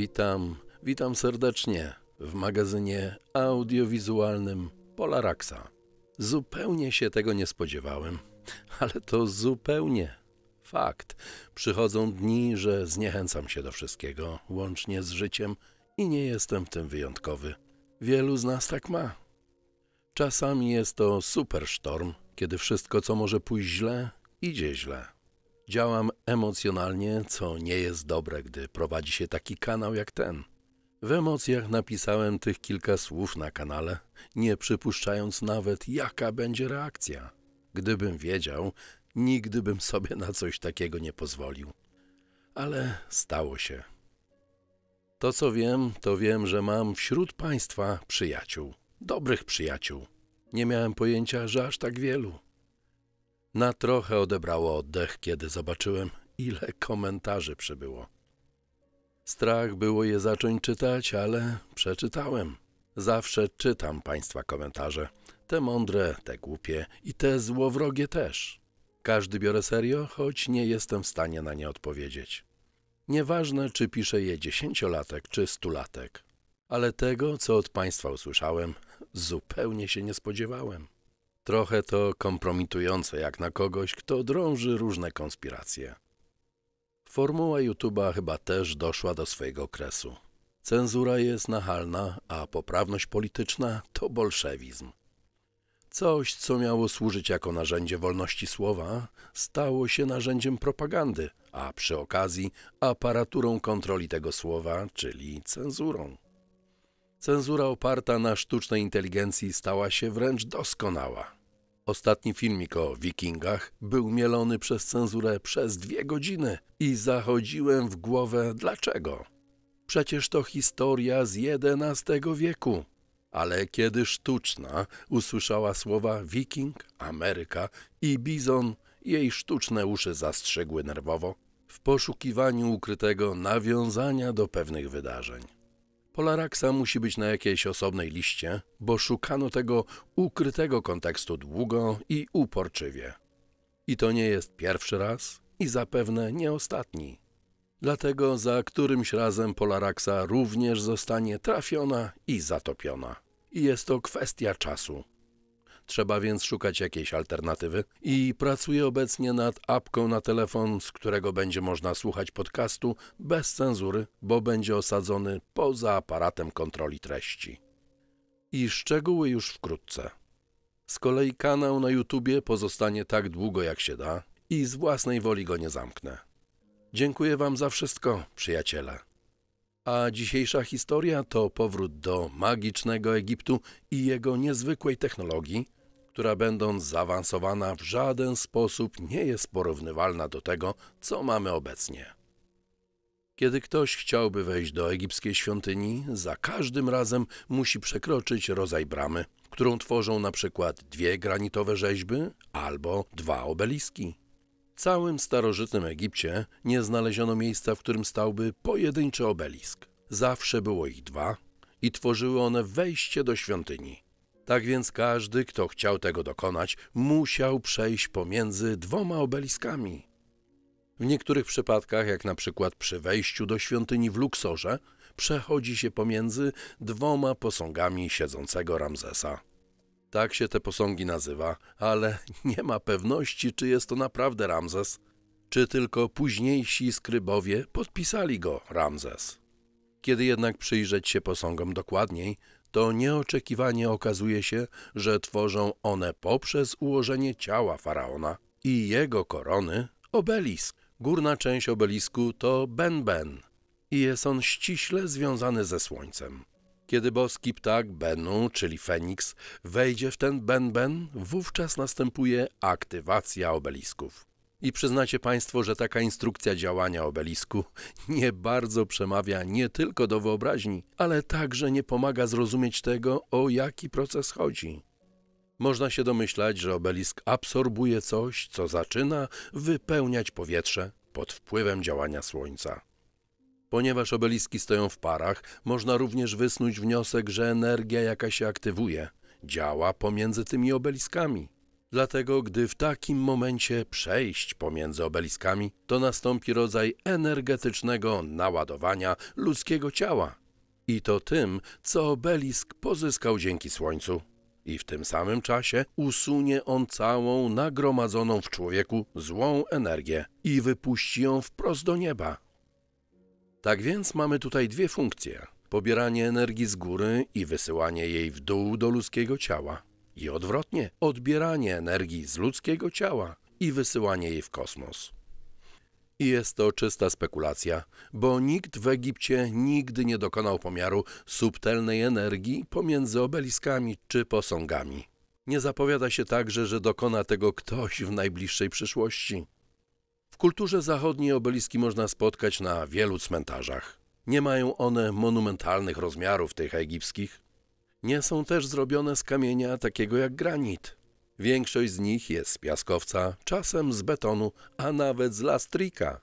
Witam, witam serdecznie w magazynie audiowizualnym Polaraxa. Zupełnie się tego nie spodziewałem, ale to zupełnie fakt. Przychodzą dni, że zniechęcam się do wszystkiego, łącznie z życiem i nie jestem w tym wyjątkowy. Wielu z nas tak ma. Czasami jest to super sztorm, kiedy wszystko, co może pójść źle, idzie źle. Działam emocjonalnie, co nie jest dobre, gdy prowadzi się taki kanał jak ten. W emocjach napisałem tych kilka słów na kanale, nie przypuszczając nawet, jaka będzie reakcja. Gdybym wiedział, nigdy bym sobie na coś takiego nie pozwolił. Ale stało się. To co wiem, to wiem, że mam wśród Państwa przyjaciół, dobrych przyjaciół. Nie miałem pojęcia, że aż tak wielu. Na trochę odebrało oddech, kiedy zobaczyłem, ile komentarzy przybyło. Strach było je zacząć czytać, ale przeczytałem. Zawsze czytam Państwa komentarze. Te mądre, te głupie i te złowrogie też. Każdy biorę serio, choć nie jestem w stanie na nie odpowiedzieć. Nieważne, czy pisze je dziesięciolatek czy stulatek, ale tego, co od Państwa usłyszałem, zupełnie się nie spodziewałem. Trochę to kompromitujące jak na kogoś, kto drąży różne konspiracje. Formuła YouTube'a chyba też doszła do swojego kresu. Cenzura jest nachalna, a poprawność polityczna to bolszewizm. Coś, co miało służyć jako narzędzie wolności słowa, stało się narzędziem propagandy, a przy okazji aparaturą kontroli tego słowa, czyli cenzurą. Cenzura oparta na sztucznej inteligencji stała się wręcz doskonała. Ostatni filmik o wikingach był mielony przez cenzurę przez dwie godziny i zachodziłem w głowę dlaczego. Przecież to historia z XI wieku. Ale kiedy sztuczna usłyszała słowa wiking, Ameryka i bizon, jej sztuczne uszy zastrzegły nerwowo w poszukiwaniu ukrytego nawiązania do pewnych wydarzeń. Polaraksa musi być na jakiejś osobnej liście, bo szukano tego ukrytego kontekstu długo i uporczywie. I to nie jest pierwszy raz i zapewne nie ostatni. Dlatego za którymś razem Polaraksa również zostanie trafiona i zatopiona. I jest to kwestia czasu. Trzeba więc szukać jakiejś alternatywy i pracuję obecnie nad apką na telefon, z którego będzie można słuchać podcastu bez cenzury, bo będzie osadzony poza aparatem kontroli treści. I szczegóły już wkrótce. Z kolei kanał na YouTubie pozostanie tak długo jak się da i z własnej woli go nie zamknę. Dziękuję Wam za wszystko, przyjaciele. A dzisiejsza historia to powrót do magicznego Egiptu i jego niezwykłej technologii, która będąc zaawansowana w żaden sposób nie jest porównywalna do tego, co mamy obecnie. Kiedy ktoś chciałby wejść do egipskiej świątyni, za każdym razem musi przekroczyć rodzaj bramy, którą tworzą na przykład dwie granitowe rzeźby albo dwa obeliski. W całym starożytnym Egipcie nie znaleziono miejsca, w którym stałby pojedynczy obelisk. Zawsze było ich dwa i tworzyły one wejście do świątyni. Tak więc każdy, kto chciał tego dokonać, musiał przejść pomiędzy dwoma obeliskami. W niektórych przypadkach, jak na przykład przy wejściu do świątyni w Luksorze, przechodzi się pomiędzy dwoma posągami siedzącego Ramzesa. Tak się te posągi nazywa, ale nie ma pewności, czy jest to naprawdę Ramzes, czy tylko późniejsi skrybowie podpisali go Ramzes. Kiedy jednak przyjrzeć się posągom dokładniej, to nieoczekiwanie okazuje się, że tworzą one poprzez ułożenie ciała faraona i jego korony obelisk. Górna część obelisku to Benben i jest on ściśle związany ze słońcem. Kiedy boski ptak Benu, czyli Feniks, wejdzie w ten Benben, wówczas następuje aktywacja obelisków. I przyznacie Państwo, że taka instrukcja działania obelisku nie bardzo przemawia nie tylko do wyobraźni, ale także nie pomaga zrozumieć tego, o jaki proces chodzi. Można się domyślać, że obelisk absorbuje coś, co zaczyna wypełniać powietrze pod wpływem działania Słońca. Ponieważ obeliski stoją w parach, można również wysnuć wniosek, że energia, jaka się aktywuje, działa pomiędzy tymi obeliskami. Dlatego, gdy w takim momencie przejść pomiędzy obeliskami, to nastąpi rodzaj energetycznego naładowania ludzkiego ciała. I to tym, co obelisk pozyskał dzięki słońcu. I w tym samym czasie usunie on całą nagromadzoną w człowieku złą energię i wypuści ją wprost do nieba. Tak więc mamy tutaj dwie funkcje: pobieranie energii z góry i wysyłanie jej w dół do ludzkiego ciała i odwrotnie odbieranie energii z ludzkiego ciała i wysyłanie jej w kosmos. I jest to czysta spekulacja, bo nikt w Egipcie nigdy nie dokonał pomiaru subtelnej energii pomiędzy obeliskami czy posągami. Nie zapowiada się także, że dokona tego ktoś w najbliższej przyszłości. W kulturze zachodniej obeliski można spotkać na wielu cmentarzach. Nie mają one monumentalnych rozmiarów tych egipskich, nie są też zrobione z kamienia takiego jak granit. Większość z nich jest z piaskowca, czasem z betonu, a nawet z lastrika.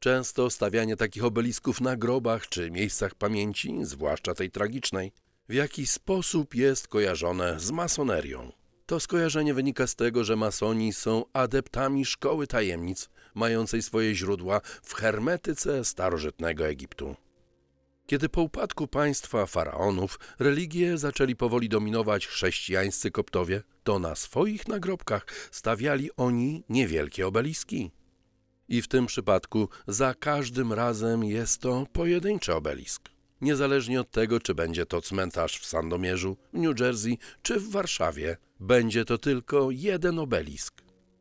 Często stawianie takich obelisków na grobach czy miejscach pamięci, zwłaszcza tej tragicznej, w jakiś sposób jest kojarzone z masonerią. To skojarzenie wynika z tego, że masoni są adeptami szkoły tajemnic, mającej swoje źródła w hermetyce starożytnego Egiptu. Kiedy po upadku państwa faraonów religie zaczęli powoli dominować chrześcijańscy koptowie, to na swoich nagrobkach stawiali oni niewielkie obeliski. I w tym przypadku za każdym razem jest to pojedynczy obelisk. Niezależnie od tego, czy będzie to cmentarz w Sandomierzu, w New Jersey czy w Warszawie, będzie to tylko jeden obelisk.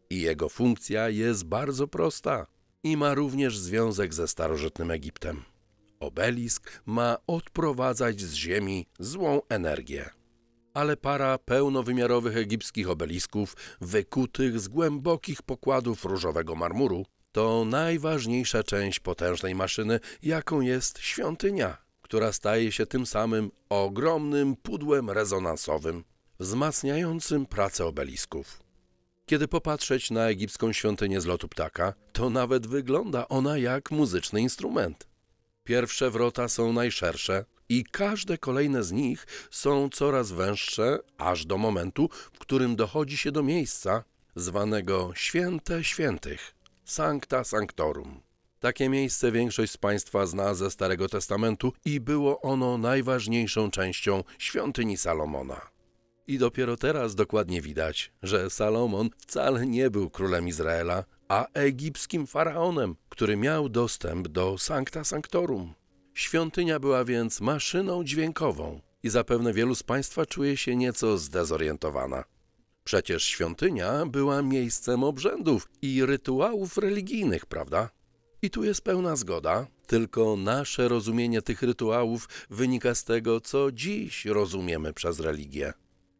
I jego funkcja jest bardzo prosta i ma również związek ze starożytnym Egiptem. Obelisk ma odprowadzać z ziemi złą energię. Ale para pełnowymiarowych egipskich obelisków, wykutych z głębokich pokładów różowego marmuru, to najważniejsza część potężnej maszyny, jaką jest świątynia, która staje się tym samym ogromnym pudłem rezonansowym, wzmacniającym pracę obelisków. Kiedy popatrzeć na egipską świątynię z lotu ptaka, to nawet wygląda ona jak muzyczny instrument. Pierwsze wrota są najszersze i każde kolejne z nich są coraz węższe, aż do momentu, w którym dochodzi się do miejsca zwanego Święte Świętych, Sancta Sanctorum. Takie miejsce większość z Państwa zna ze Starego Testamentu i było ono najważniejszą częścią świątyni Salomona. I dopiero teraz dokładnie widać, że Salomon wcale nie był królem Izraela, a egipskim faraonem, który miał dostęp do Sancta Sanctorum. Świątynia była więc maszyną dźwiękową i zapewne wielu z Państwa czuje się nieco zdezorientowana. Przecież świątynia była miejscem obrzędów i rytuałów religijnych, prawda? I tu jest pełna zgoda, tylko nasze rozumienie tych rytuałów wynika z tego, co dziś rozumiemy przez religię.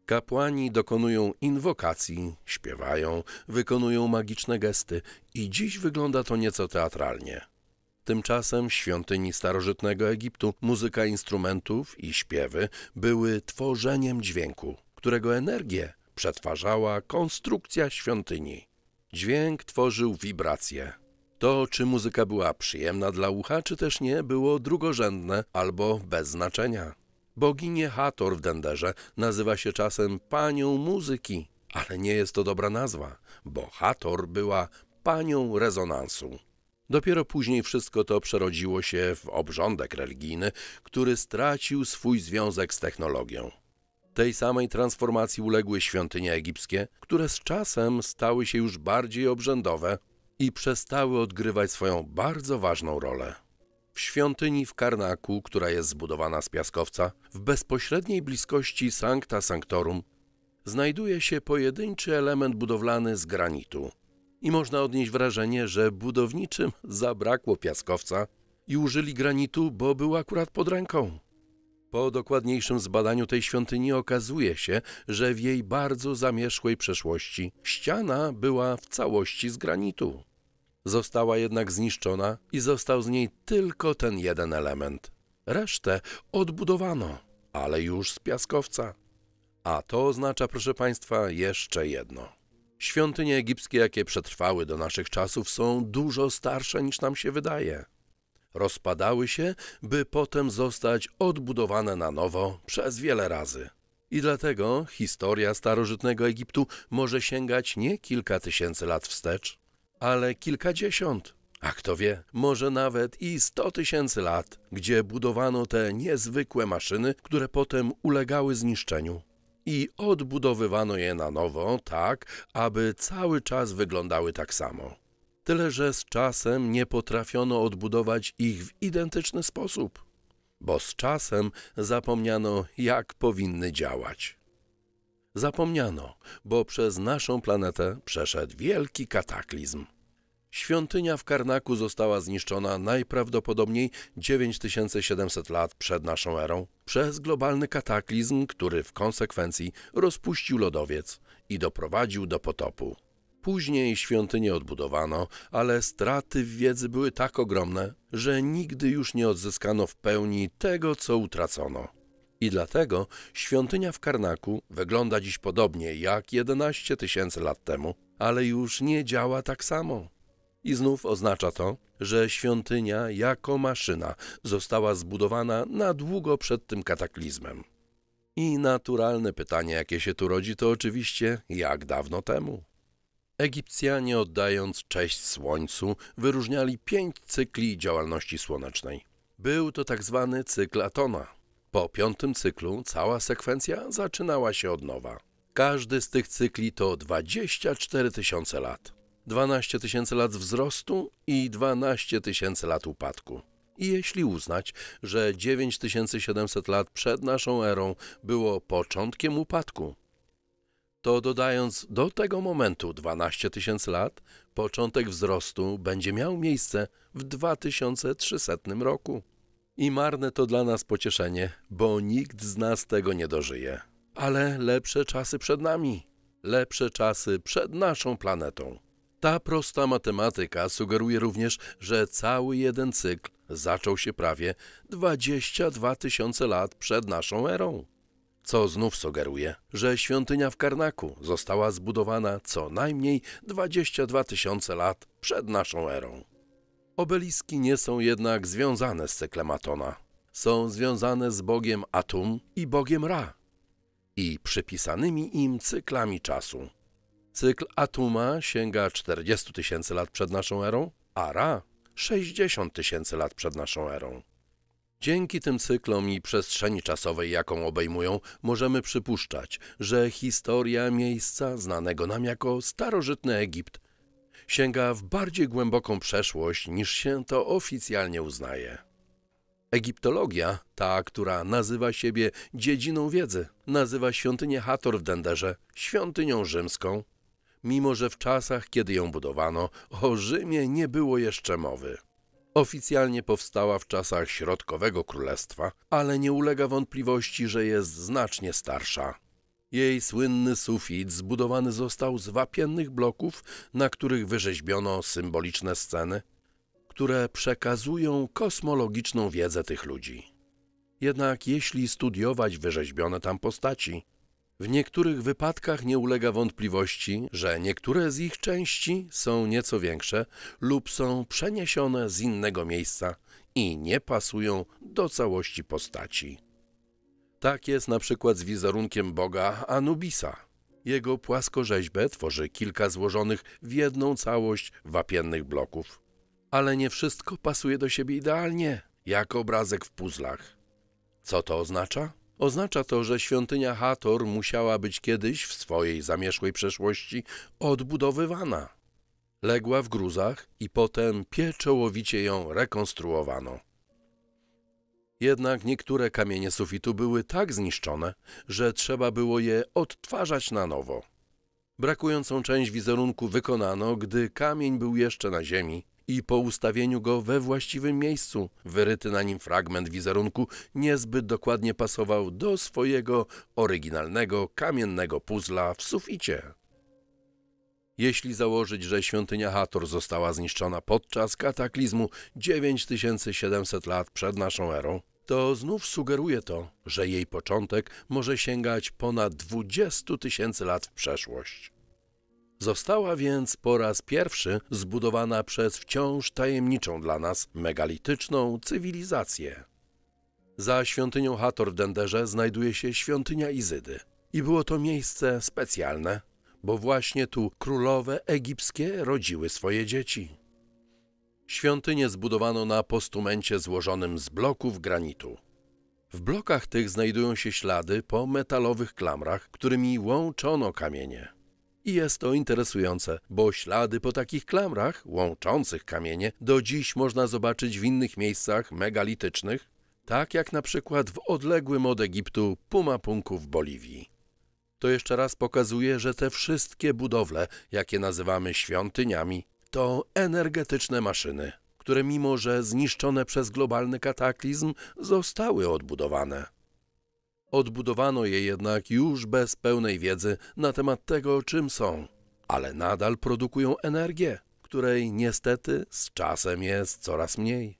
Kapłani dokonują inwokacji, śpiewają, wykonują magiczne gesty i dziś wygląda to nieco teatralnie. Tymczasem w świątyni starożytnego Egiptu muzyka instrumentów i śpiewy były tworzeniem dźwięku, którego energię przetwarzała konstrukcja świątyni. Dźwięk tworzył wibracje. To, czy muzyka była przyjemna dla ucha, czy też nie, było drugorzędne albo bez znaczenia. Boginię Hator w Denderze nazywa się czasem panią muzyki, ale nie jest to dobra nazwa, bo Hator była panią rezonansu. Dopiero później wszystko to przerodziło się w obrządek religijny, który stracił swój związek z technologią. Tej samej transformacji uległy świątynie egipskie, które z czasem stały się już bardziej obrzędowe i przestały odgrywać swoją bardzo ważną rolę. W świątyni w Karnaku, która jest zbudowana z piaskowca, w bezpośredniej bliskości Sancta Sanctorum, znajduje się pojedynczy element budowlany z granitu. I można odnieść wrażenie, że budowniczym zabrakło piaskowca i użyli granitu, bo był akurat pod ręką. Po dokładniejszym zbadaniu tej świątyni okazuje się, że w jej bardzo zamierzchłej przeszłości ściana była w całości z granitu. Została jednak zniszczona i został z niej tylko ten jeden element. Resztę odbudowano, ale już z piaskowca. A to oznacza, proszę Państwa, jeszcze jedno. Świątynie egipskie, jakie przetrwały do naszych czasów, są dużo starsze niż nam się wydaje. Rozpadały się, by potem zostać odbudowane na nowo przez wiele razy. I dlatego historia starożytnego Egiptu może sięgać nie kilka tysięcy lat wstecz, ale kilkadziesiąt, a kto wie, może nawet i sto tysięcy lat, gdzie budowano te niezwykłe maszyny, które potem ulegały zniszczeniu. I odbudowywano je na nowo, tak, aby cały czas wyglądały tak samo. Tyle, że z czasem nie potrafiono odbudować ich w identyczny sposób, bo z czasem zapomniano, jak powinny działać zapomniano, bo przez naszą planetę przeszedł wielki kataklizm. Świątynia w Karnaku została zniszczona najprawdopodobniej 9700 lat przed naszą erą przez globalny kataklizm, który w konsekwencji rozpuścił lodowiec i doprowadził do potopu. Później świątynię odbudowano, ale straty w wiedzy były tak ogromne, że nigdy już nie odzyskano w pełni tego, co utracono. I dlatego świątynia w Karnaku wygląda dziś podobnie jak 11 tysięcy lat temu, ale już nie działa tak samo. I znów oznacza to, że świątynia jako maszyna została zbudowana na długo przed tym kataklizmem. I naturalne pytanie, jakie się tu rodzi, to oczywiście jak dawno temu? Egipcjanie oddając cześć słońcu wyróżniali pięć cykli działalności słonecznej. Był to tak zwany cykl Atona – po piątym cyklu cała sekwencja zaczynała się od nowa. Każdy z tych cykli to 24 tysiące lat. 12 tysięcy lat wzrostu i 12 tysięcy lat upadku. I jeśli uznać, że 9700 lat przed naszą erą było początkiem upadku, to dodając do tego momentu 12 tysięcy lat, początek wzrostu będzie miał miejsce w 2300 roku. I marne to dla nas pocieszenie, bo nikt z nas tego nie dożyje. Ale lepsze czasy przed nami, lepsze czasy przed naszą planetą. Ta prosta matematyka sugeruje również, że cały jeden cykl zaczął się prawie 22 tysiące lat przed naszą erą. Co znów sugeruje, że świątynia w Karnaku została zbudowana co najmniej 22 tysiące lat przed naszą erą. Obeliski nie są jednak związane z Cyklematona. Są związane z bogiem Atum i bogiem Ra i przypisanymi im cyklami czasu. Cykl Atuma sięga 40 tysięcy lat przed naszą erą, a Ra 60 tysięcy lat przed naszą erą. Dzięki tym cyklom i przestrzeni czasowej, jaką obejmują, możemy przypuszczać, że historia miejsca znanego nam jako starożytny Egipt sięga w bardziej głęboką przeszłość niż się to oficjalnie uznaje. Egiptologia, ta, która nazywa siebie dziedziną wiedzy, nazywa świątynię Hator w Denderze świątynią rzymską, mimo że w czasach, kiedy ją budowano, o Rzymie nie było jeszcze mowy. Oficjalnie powstała w czasach Środkowego Królestwa, ale nie ulega wątpliwości, że jest znacznie starsza. Jej słynny sufit zbudowany został z wapiennych bloków, na których wyrzeźbiono symboliczne sceny, które przekazują kosmologiczną wiedzę tych ludzi. Jednak jeśli studiować wyrzeźbione tam postaci, w niektórych wypadkach nie ulega wątpliwości, że niektóre z ich części są nieco większe lub są przeniesione z innego miejsca i nie pasują do całości postaci. Tak jest na przykład z wizerunkiem boga Anubisa. Jego płaskorzeźbę tworzy kilka złożonych w jedną całość wapiennych bloków. Ale nie wszystko pasuje do siebie idealnie, jak obrazek w puzlach. Co to oznacza? Oznacza to, że świątynia Hator musiała być kiedyś w swojej zamierzchłej przeszłości odbudowywana. Legła w gruzach i potem pieczołowicie ją rekonstruowano. Jednak niektóre kamienie sufitu były tak zniszczone, że trzeba było je odtwarzać na nowo. Brakującą część wizerunku wykonano, gdy kamień był jeszcze na ziemi i po ustawieniu go we właściwym miejscu, wyryty na nim fragment wizerunku niezbyt dokładnie pasował do swojego oryginalnego kamiennego puzla w suficie. Jeśli założyć, że świątynia Hator została zniszczona podczas kataklizmu 9700 lat przed naszą erą, to znów sugeruje to, że jej początek może sięgać ponad 20 tysięcy lat w przeszłość. Została więc po raz pierwszy zbudowana przez wciąż tajemniczą dla nas megalityczną cywilizację. Za świątynią Hator w Denderze znajduje się świątynia Izydy. I było to miejsce specjalne, bo właśnie tu królowe egipskie rodziły swoje dzieci. Świątynię zbudowano na postumencie złożonym z bloków granitu. W blokach tych znajdują się ślady po metalowych klamrach, którymi łączono kamienie. I jest to interesujące, bo ślady po takich klamrach łączących kamienie do dziś można zobaczyć w innych miejscach megalitycznych, tak jak na przykład w odległym od Egiptu Pumapunku w Boliwii. To jeszcze raz pokazuje, że te wszystkie budowle, jakie nazywamy świątyniami, to energetyczne maszyny, które mimo że zniszczone przez globalny kataklizm zostały odbudowane. Odbudowano je jednak już bez pełnej wiedzy na temat tego, czym są, ale nadal produkują energię, której niestety z czasem jest coraz mniej.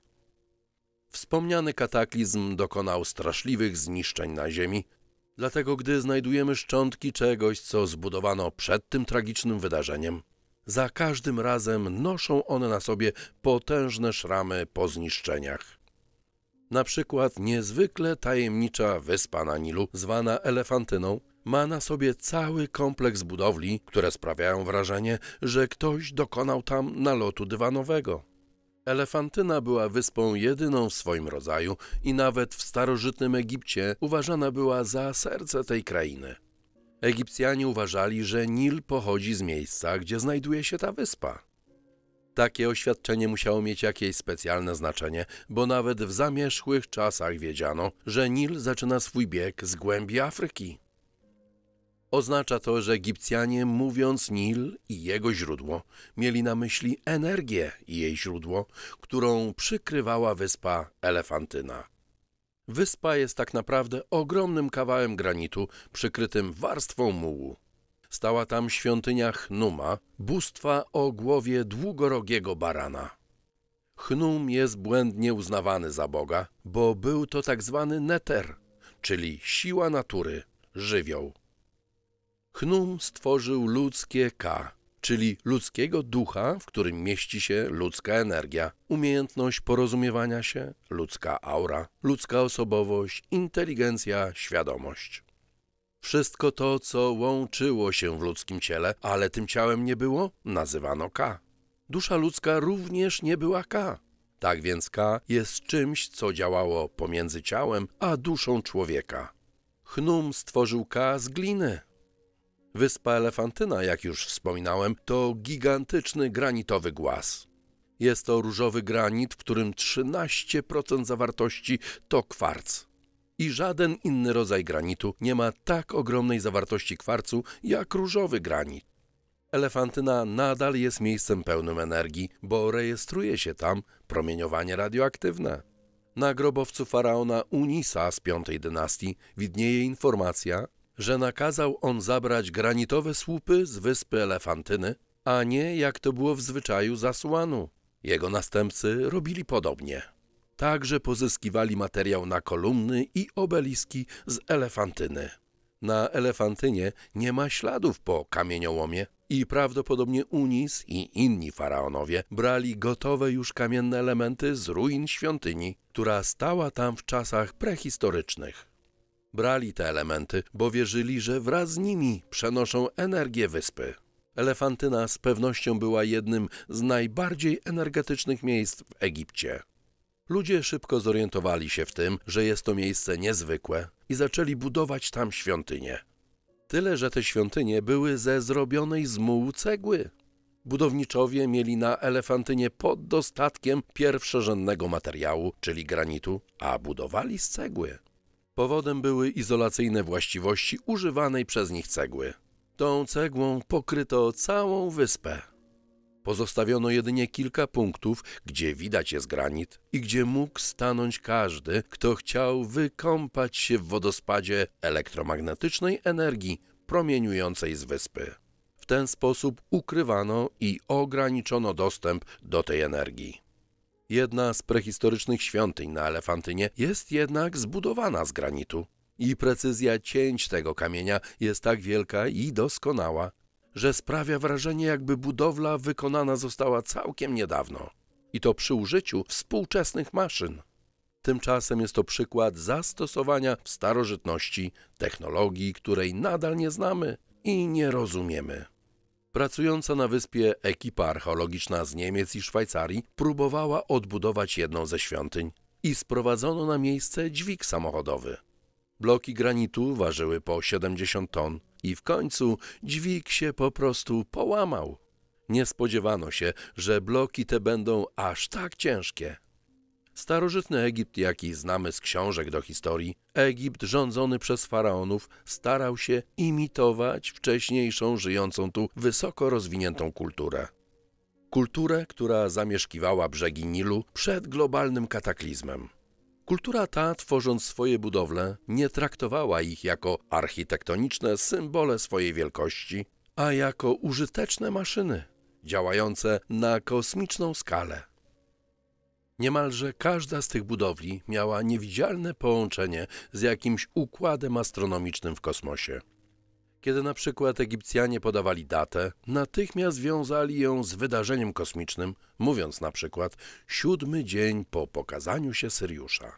Wspomniany kataklizm dokonał straszliwych zniszczeń na Ziemi, dlatego gdy znajdujemy szczątki czegoś, co zbudowano przed tym tragicznym wydarzeniem, za każdym razem noszą one na sobie potężne szramy po zniszczeniach. Na przykład niezwykle tajemnicza wyspa na Nilu, zwana Elefantyną, ma na sobie cały kompleks budowli, które sprawiają wrażenie, że ktoś dokonał tam nalotu dywanowego. Elefantyna była wyspą jedyną w swoim rodzaju i nawet w starożytnym Egipcie uważana była za serce tej krainy. Egipcjanie uważali, że Nil pochodzi z miejsca, gdzie znajduje się ta wyspa. Takie oświadczenie musiało mieć jakieś specjalne znaczenie, bo nawet w zamierzchłych czasach wiedziano, że Nil zaczyna swój bieg z głębi Afryki. Oznacza to, że Egipcjanie mówiąc Nil i jego źródło, mieli na myśli energię i jej źródło, którą przykrywała wyspa Elefantyna. Wyspa jest tak naprawdę ogromnym kawałem granitu przykrytym warstwą mułu. Stała tam świątynia Hnuma, bóstwa o głowie długorogiego barana. Chnum jest błędnie uznawany za Boga, bo był to tak zwany neter, czyli siła natury, żywioł. Chnum stworzył ludzkie K, czyli ludzkiego ducha, w którym mieści się ludzka energia, umiejętność porozumiewania się, ludzka aura, ludzka osobowość, inteligencja, świadomość. Wszystko to, co łączyło się w ludzkim ciele, ale tym ciałem nie było, nazywano K. Dusza ludzka również nie była K. Tak więc K jest czymś, co działało pomiędzy ciałem a duszą człowieka. Chnum stworzył K z gliny, Wyspa Elefantyna, jak już wspominałem, to gigantyczny granitowy głaz. Jest to różowy granit, w którym 13% zawartości to kwarc. I żaden inny rodzaj granitu nie ma tak ogromnej zawartości kwarcu jak różowy granit. Elefantyna nadal jest miejscem pełnym energii, bo rejestruje się tam promieniowanie radioaktywne. Na grobowcu faraona Unisa z V dynastii widnieje informacja, że nakazał on zabrać granitowe słupy z wyspy Elefantyny, a nie, jak to było w zwyczaju, zasłanu. Jego następcy robili podobnie. Także pozyskiwali materiał na kolumny i obeliski z Elefantyny. Na Elefantynie nie ma śladów po kamieniołomie i prawdopodobnie Unis i inni faraonowie brali gotowe już kamienne elementy z ruin świątyni, która stała tam w czasach prehistorycznych. Brali te elementy, bo wierzyli, że wraz z nimi przenoszą energię wyspy. Elefantyna z pewnością była jednym z najbardziej energetycznych miejsc w Egipcie. Ludzie szybko zorientowali się w tym, że jest to miejsce niezwykłe i zaczęli budować tam świątynie. Tyle, że te świątynie były ze zrobionej z mułu cegły. Budowniczowie mieli na elefantynie pod dostatkiem pierwszorzędnego materiału, czyli granitu, a budowali z cegły. Powodem były izolacyjne właściwości używanej przez nich cegły. Tą cegłą pokryto całą wyspę. Pozostawiono jedynie kilka punktów, gdzie widać jest granit i gdzie mógł stanąć każdy, kto chciał wykąpać się w wodospadzie elektromagnetycznej energii promieniującej z wyspy. W ten sposób ukrywano i ograniczono dostęp do tej energii. Jedna z prehistorycznych świątyń na Elefantynie jest jednak zbudowana z granitu i precyzja cięć tego kamienia jest tak wielka i doskonała, że sprawia wrażenie, jakby budowla wykonana została całkiem niedawno i to przy użyciu współczesnych maszyn. Tymczasem jest to przykład zastosowania w starożytności technologii, której nadal nie znamy i nie rozumiemy. Pracująca na wyspie ekipa archeologiczna z Niemiec i Szwajcarii próbowała odbudować jedną ze świątyń i sprowadzono na miejsce dźwig samochodowy. Bloki granitu ważyły po 70 ton i w końcu dźwig się po prostu połamał. Nie spodziewano się, że bloki te będą aż tak ciężkie. Starożytny Egipt, jaki znamy z książek do historii, Egipt rządzony przez faraonów starał się imitować wcześniejszą żyjącą tu wysoko rozwiniętą kulturę. Kulturę, która zamieszkiwała brzegi Nilu przed globalnym kataklizmem. Kultura ta, tworząc swoje budowle, nie traktowała ich jako architektoniczne symbole swojej wielkości, a jako użyteczne maszyny działające na kosmiczną skalę. Niemalże każda z tych budowli miała niewidzialne połączenie z jakimś układem astronomicznym w kosmosie. Kiedy na przykład Egipcjanie podawali datę, natychmiast wiązali ją z wydarzeniem kosmicznym, mówiąc na przykład siódmy dzień po pokazaniu się Syriusza.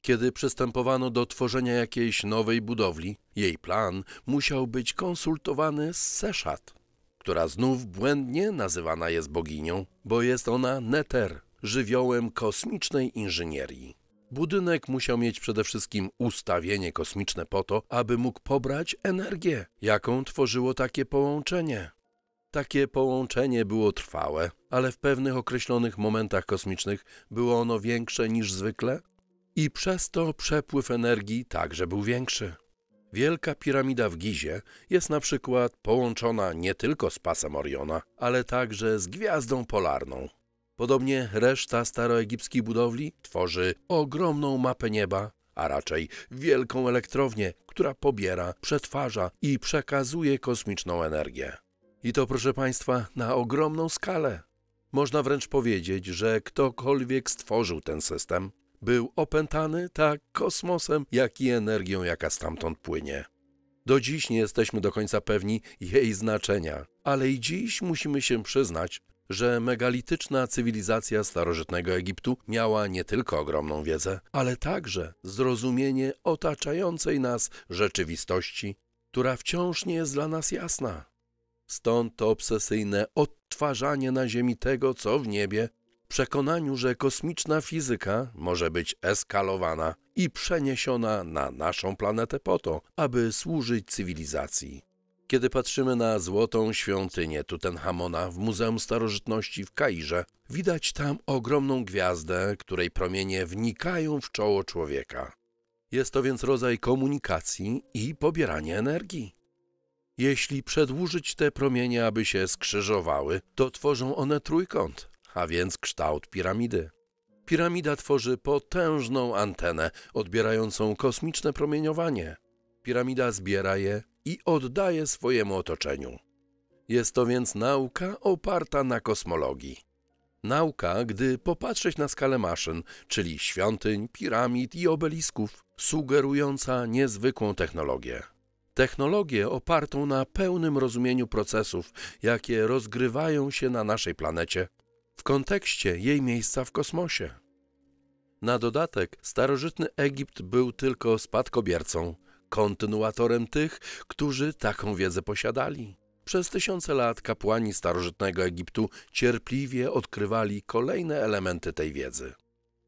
Kiedy przystępowano do tworzenia jakiejś nowej budowli, jej plan musiał być konsultowany z Seszat, która znów błędnie nazywana jest boginią, bo jest ona Neter, żywiołem kosmicznej inżynierii. Budynek musiał mieć przede wszystkim ustawienie kosmiczne po to, aby mógł pobrać energię, jaką tworzyło takie połączenie. Takie połączenie było trwałe, ale w pewnych określonych momentach kosmicznych było ono większe niż zwykle i przez to przepływ energii także był większy. Wielka piramida w Gizie jest na przykład połączona nie tylko z pasem Oriona, ale także z gwiazdą polarną. Podobnie reszta staroegipskiej budowli tworzy ogromną mapę nieba, a raczej wielką elektrownię, która pobiera, przetwarza i przekazuje kosmiczną energię. I to, proszę Państwa, na ogromną skalę. Można wręcz powiedzieć, że ktokolwiek stworzył ten system, był opętany tak kosmosem, jak i energią, jaka stamtąd płynie. Do dziś nie jesteśmy do końca pewni jej znaczenia, ale i dziś musimy się przyznać, że megalityczna cywilizacja starożytnego Egiptu miała nie tylko ogromną wiedzę, ale także zrozumienie otaczającej nas rzeczywistości, która wciąż nie jest dla nas jasna. Stąd to obsesyjne odtwarzanie na Ziemi tego, co w niebie, przekonaniu, że kosmiczna fizyka może być eskalowana i przeniesiona na naszą planetę po to, aby służyć cywilizacji. Kiedy patrzymy na złotą świątynię Tutenchamona w Muzeum Starożytności w Kairze, widać tam ogromną gwiazdę, której promienie wnikają w czoło człowieka. Jest to więc rodzaj komunikacji i pobierania energii. Jeśli przedłużyć te promienie, aby się skrzyżowały, to tworzą one trójkąt, a więc kształt piramidy. Piramida tworzy potężną antenę odbierającą kosmiczne promieniowanie. Piramida zbiera je i oddaje swojemu otoczeniu. Jest to więc nauka oparta na kosmologii. Nauka, gdy popatrzeć na skalę maszyn, czyli świątyń, piramid i obelisków, sugerująca niezwykłą technologię. Technologię opartą na pełnym rozumieniu procesów, jakie rozgrywają się na naszej planecie, w kontekście jej miejsca w kosmosie. Na dodatek starożytny Egipt był tylko spadkobiercą – kontynuatorem tych, którzy taką wiedzę posiadali. Przez tysiące lat kapłani starożytnego Egiptu cierpliwie odkrywali kolejne elementy tej wiedzy.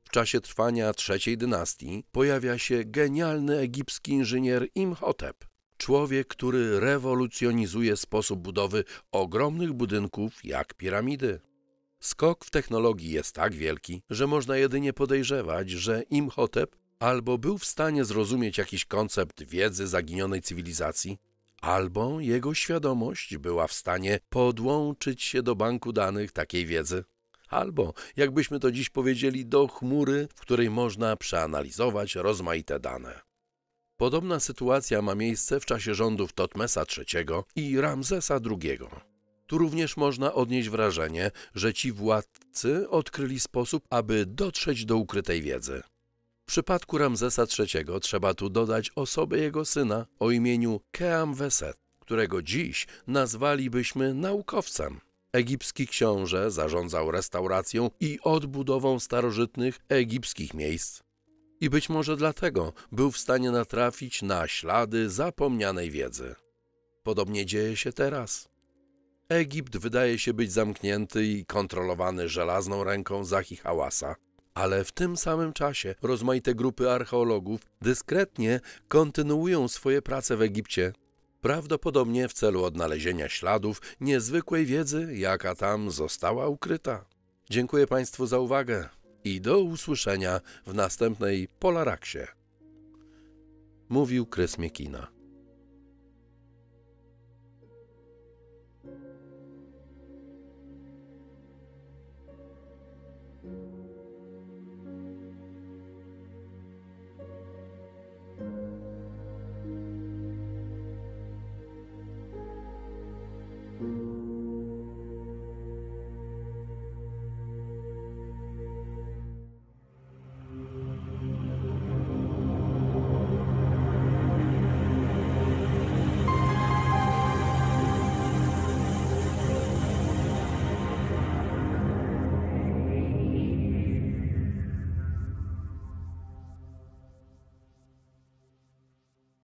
W czasie trwania trzeciej dynastii pojawia się genialny egipski inżynier Imhotep, człowiek, który rewolucjonizuje sposób budowy ogromnych budynków jak piramidy. Skok w technologii jest tak wielki, że można jedynie podejrzewać, że Imhotep Albo był w stanie zrozumieć jakiś koncept wiedzy zaginionej cywilizacji, albo jego świadomość była w stanie podłączyć się do banku danych takiej wiedzy, albo, jakbyśmy to dziś powiedzieli, do chmury, w której można przeanalizować rozmaite dane. Podobna sytuacja ma miejsce w czasie rządów Totmesa III i Ramzesa II. Tu również można odnieść wrażenie, że ci władcy odkryli sposób, aby dotrzeć do ukrytej wiedzy. W przypadku Ramzesa III trzeba tu dodać osobę jego syna o imieniu Keam Weset, którego dziś nazwalibyśmy naukowcem. Egipski książę zarządzał restauracją i odbudową starożytnych egipskich miejsc. I być może dlatego był w stanie natrafić na ślady zapomnianej wiedzy. Podobnie dzieje się teraz. Egipt wydaje się być zamknięty i kontrolowany żelazną ręką Zachi Hałasa, ale w tym samym czasie rozmaite grupy archeologów dyskretnie kontynuują swoje prace w Egipcie, prawdopodobnie w celu odnalezienia śladów niezwykłej wiedzy, jaka tam została ukryta. Dziękuję Państwu za uwagę i do usłyszenia w następnej Polaraksie. Mówił Krys Miekina.